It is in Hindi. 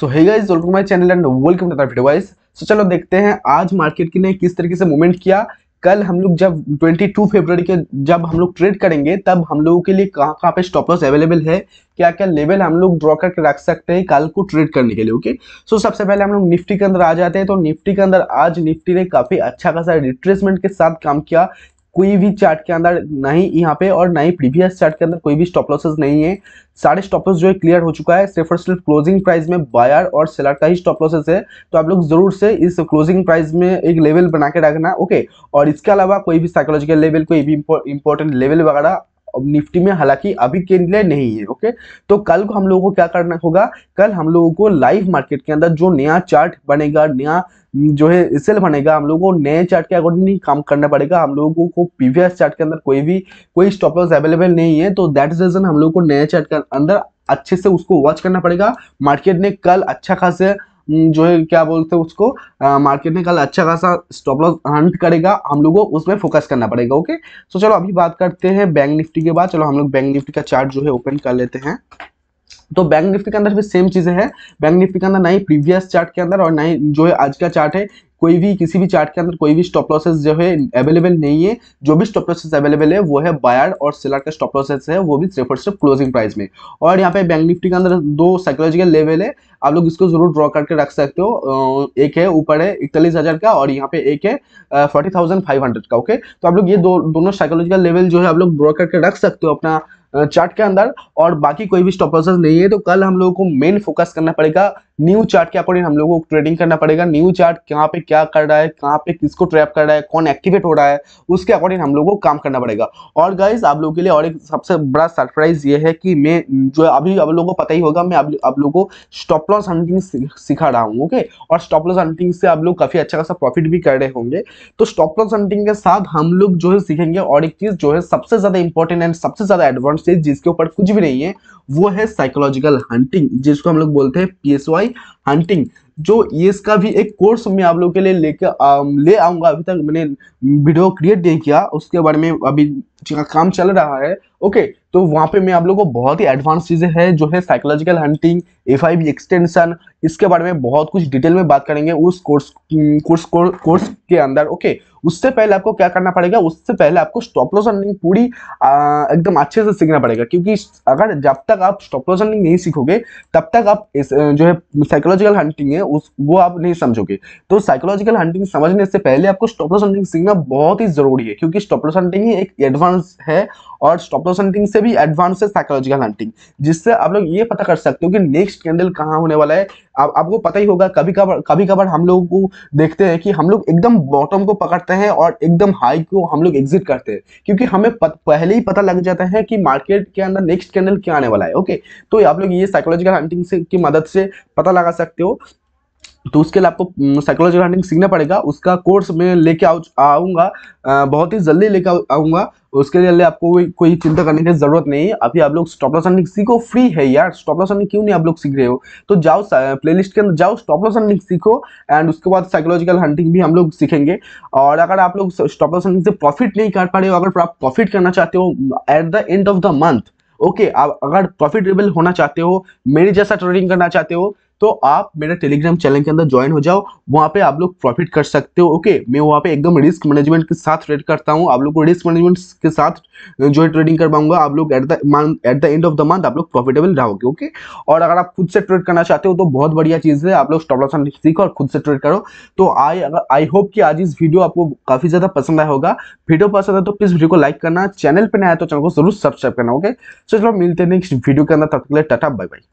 so hey guys welcome my channel and welcome to video wise so चलो देखते हैं आज मार्केट की ने किस तरीके से मूवमेंट किया कल हम लोग जब 22 फरवरी के जब हम लोग ट्रेड करेंगे तब हम लोगों के लिए कहाँ कहाँ पे स्टॉप लॉस अवेलेबल है क्या क्या लेवल हम लोग ड्रॉ करके रख सकते हैं कल को ट्रेड करने के लिए ओके सो so, सबसे पहले हम लोग निफ्टी के अंदर आ जाते हैं तो निफ्टी के अंदर आज निफ्टी ने काफ़ी अच्छा खासा रिट्रेसमेंट के साथ काम किया कोई भी चार्ट के अंदर ना ही यहाँ पे और ना ही प्रीवियस चार्ट के अंदर कोई भी स्टॉप लॉसेस नहीं है सारे स्टॉप लॉस जो है क्लियर हो चुका है सिर्फ और सिर्फ क्लोजिंग प्राइस में बायर और सेलर का ही स्टॉप लॉसेस है तो आप लोग जरूर से इस क्लोजिंग प्राइस में एक लेवल बना के रखना ओके और इसके अलावा कोई भी साइकोलॉजिकल लेवल कोई भी इंपॉर्टेंट लेवल वगैरह निफ्टी में हालांकि अभी के लिए नहीं है ओके तो कल को हम लोगों को क्या करना होगा कल हम लोगों को लाइव मार्केट के अंदर जो नया चार्ट बनेगा नया जो है सेल बनेगा हम लोगों को नए चार्ट के अकॉर्डिंग काम करना पड़ेगा हम लोगों को प्रीवियस चार्ट के अंदर कोई भी कोई स्टॉप लॉस अवेलेबल नहीं है तो दैट इज रीजन हम लोग को नए चार्ट के अंदर अच्छे से उसको वॉच करना पड़ेगा मार्केट ने कल अच्छा खासे हम्म, जो है क्या बोलते हैं उसको आ, मार्केट में कल अच्छा खासा स्टॉप लॉस हंट करेगा हम लोग को उसमें फोकस करना पड़ेगा ओके सो चलो अभी बात करते हैं बैंक निफ्टी के बाद चलो हम लोग बैंक निफ्टी का चार्ट जो है ओपन कर लेते हैं तो बैंक निफ्टी के अंदर भी सेम चीज़ें हैं बैंक निफ्टी के अंदर ना ही प्रीवियस चार्ट के अंदर और ना ही जो है आज का चार्ट है कोई भी किसी भी चार्ट के अंदर कोई भी स्टॉप लॉसेस जो है अवेलेबल नहीं है जो भी स्टॉप लॉसेस अवेलेबल है वो है बायर और सेलर का स्टॉप लॉसेस है वो भी सिर्फ और सिर्फ क्लोजिंग प्राइस में और यहाँ पे बैंक निफ्टी के अंदर दो साइकोलॉजिकल लेवल है आप लोग इसको जरूर ड्रॉ करके रख सकते हो एक है ऊपर है इकतालीस हज़ार का और यहाँ पे एक है फोर्टी थाउजेंड फाइव हंड्रेड का ओके तो आप लोग ये दो दोनों साइकोलॉजिकल लेवल जो है आप लोग ड्रॉ करके रख सकते हो अपना चार्ट के अंदर और बाकी कोई भी स्टॉप लॉसेस नहीं है तो कल हम लोगों को मेन फोकस करना पड़ेगा न्यू चार्ट के अकॉर्डिंग हम लोगों को ट्रेडिंग करना पड़ेगा न्यू चार्ट कहाँ पे क्या कर रहा है कहाँ पे किसको ट्रैप कर रहा है कौन एक्टिवेट हो रहा है उसके अकॉर्डिंग हम लोग को काम करना पड़ेगा और गाइज आप लोगों के लिए और एक सबसे बड़ा सरप्राइज ये है कि मैं जो अभी आप लोगों को पता ही होगा मैं आप लोगों को स्टॉप लॉस हंटिंग सिखा रहा हूँ ओके और स्टॉप लॉस हंटिंग से आप लोग काफ़ी अच्छा खासा प्रॉफिट भी कर रहे होंगे तो स्टॉप लॉस हंटिंग के साथ हम लोग जो है सीखेंगे और एक चीज़ जो है सबसे ज़्यादा इंपॉर्टेंट एंड सबसे ज़्यादा एडवांस चीज़ जिसके ऊपर कुछ भी नहीं है वो है साइकोलॉजिकल हंटिंग जिसको हम लोग बोलते हैं पी हंटिंग जो इसका भी एक कोर्स मैं आप लोग के लिए लेके ले आऊँगा अभी तक मैंने वीडियो क्रिएट नहीं किया उसके बारे में अभी काम चल रहा है ओके तो वहाँ पे मैं आप लोगों को बहुत ही एडवांस चीज़ें हैं जो है psychological hunting F I extension इसके बारे में बहुत कुछ डिटेल में बात करेंगे उस कोर्स कोर्स कोर्स के अंदर ओके उससे पहले आपको क्या करना पड़ेगा उससे पहले आपको स्टॉप लॉस अर्निंग पूरी एकदम अच्छे से सीखना पड़ेगा क्योंकि अगर जब तक आप स्टॉप लॉस अर्निंग नहीं सीखोगे तब तक आप इस जो है साइकोलॉजिकल हंटिंग है उस वो आप नहीं समझोगे तो साइकोलॉजिकल हंटिंग समझने से पहले आपको स्टॉप लॉस हंटिंग सीखना बहुत ही जरूरी है क्योंकि स्टॉप लॉस हंटिंग ही एक एडवांस है और स्टॉप लॉस हंटिंग से भी एडवांस है साइकोलॉजिकल हंटिंग जिससे आप लोग ये पता कर सकते हो कि नेक्स्ट कैंडल कहाँ होने वाला है आप, आपको पता ही होगा कभी कभार कभी कभार हम लोगों को देखते हैं कि हम लोग एकदम बॉटम को पकड़ते हैं और एकदम हाई को हम लोग एग्जिट करते हैं क्योंकि हमें पत, पहले ही पता लग जाता है कि मार्केट के अंदर नेक्स्ट कैंडल क्या आने वाला है ओके तो आप लोग ये साइकोलॉजिकल हंटिंग से की मदद से पता लगा सकते हो तो उसके लिए आपको साइकोलॉजिकल हम्म, हंटिंग सीखना पड़ेगा उसका कोर्स मैं लेके आऊँगा बहुत ही जल्दी लेके आऊँगा उसके लिए, आपको कोई कोई चिंता करने की जरूरत नहीं है अभी आप लोग स्टॉप लॉस अर्निंग सीखो फ्री है यार स्टॉप लॉस अर्निंग क्यों नहीं आप लोग सीख रहे हो तो जाओ प्लेलिस्ट के अंदर जाओ स्टॉप लॉस अर्निंग सीखो एंड उसके बाद साइकोलॉजिकल हंटिंग भी हम लोग सीखेंगे और अगर आप लोग स्टॉप लॉस अर्निंग से प्रॉफिट नहीं कर पा रहे हो अगर आप प्रॉफिट करना चाहते हो at the end of the month okay आप अगर प्रॉफिटेबल होना चाहते हो मेरे जैसा ट्रेडिंग करना चाहते हो तो आप मेरे टेलीग्राम चैनल के अंदर ज्वाइन हो जाओ वहां पे आप लोग प्रॉफिट कर सकते हो ओके मैं वहाँ पे एकदम रिस्क मैनेजमेंट के साथ ट्रेड करता हूँ आप लोग को रिस्क मैनेजमेंट के साथ जो है ट्रेडिंग करवाऊंगा आप लोग at the month at the end of the month आप लोग प्रॉफिटेबल रहोगे ओके और अगर आप खुद से ट्रेड करना चाहते हो तो बहुत बढ़िया चीज़ है आप लोग स्टॉप लॉस सीखो और खुद से ट्रेड करो तो आई अगर आई होप कि आज इस वीडियो आपको काफ़ी ज़्यादा पसंद आया होगा वीडियो पसंद है तो प्लीज़ वीडियो को लाइक करना चैनल पर नया तो चैनल को जरूर सब्सक्राइब करना ओके चलो मिलते हैं नेक्स्ट वीडियो के अंदर तब तक के लिए टाटा बाय बाय